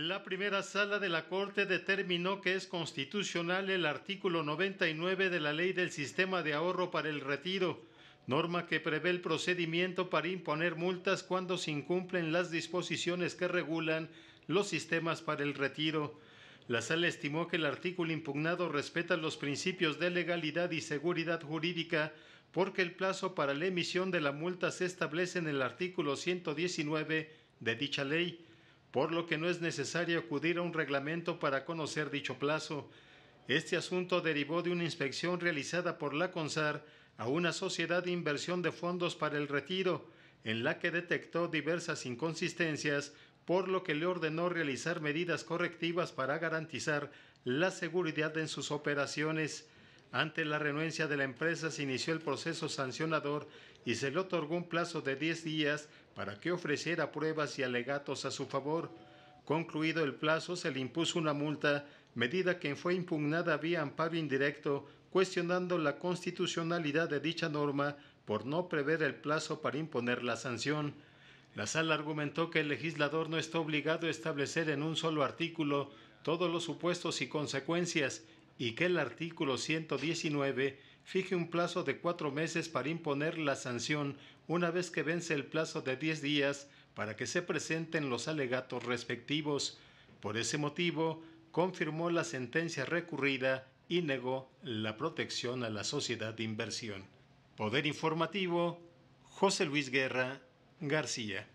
La primera sala de la Corte determinó que es constitucional el artículo 99 de la Ley del Sistema de Ahorro para el Retiro, norma que prevé el procedimiento para imponer multas cuando se incumplen las disposiciones que regulan los sistemas para el retiro. La sala estimó que el artículo impugnado respeta los principios de legalidad y seguridad jurídica porque el plazo para la emisión de la multa se establece en el artículo 119 de dicha ley por lo que no es necesario acudir a un reglamento para conocer dicho plazo. Este asunto derivó de una inspección realizada por la CONSAR a una sociedad de inversión de fondos para el retiro, en la que detectó diversas inconsistencias, por lo que le ordenó realizar medidas correctivas para garantizar la seguridad en sus operaciones. Ante la renuencia de la empresa se inició el proceso sancionador y se le otorgó un plazo de 10 días para que ofreciera pruebas y alegatos a su favor. Concluido el plazo se le impuso una multa, medida que fue impugnada vía amparo indirecto, cuestionando la constitucionalidad de dicha norma por no prever el plazo para imponer la sanción. La sala argumentó que el legislador no está obligado a establecer en un solo artículo todos los supuestos y consecuencias, y que el artículo 119 fije un plazo de cuatro meses para imponer la sanción una vez que vence el plazo de diez días para que se presenten los alegatos respectivos. Por ese motivo, confirmó la sentencia recurrida y negó la protección a la sociedad de inversión. Poder Informativo, José Luis Guerra García.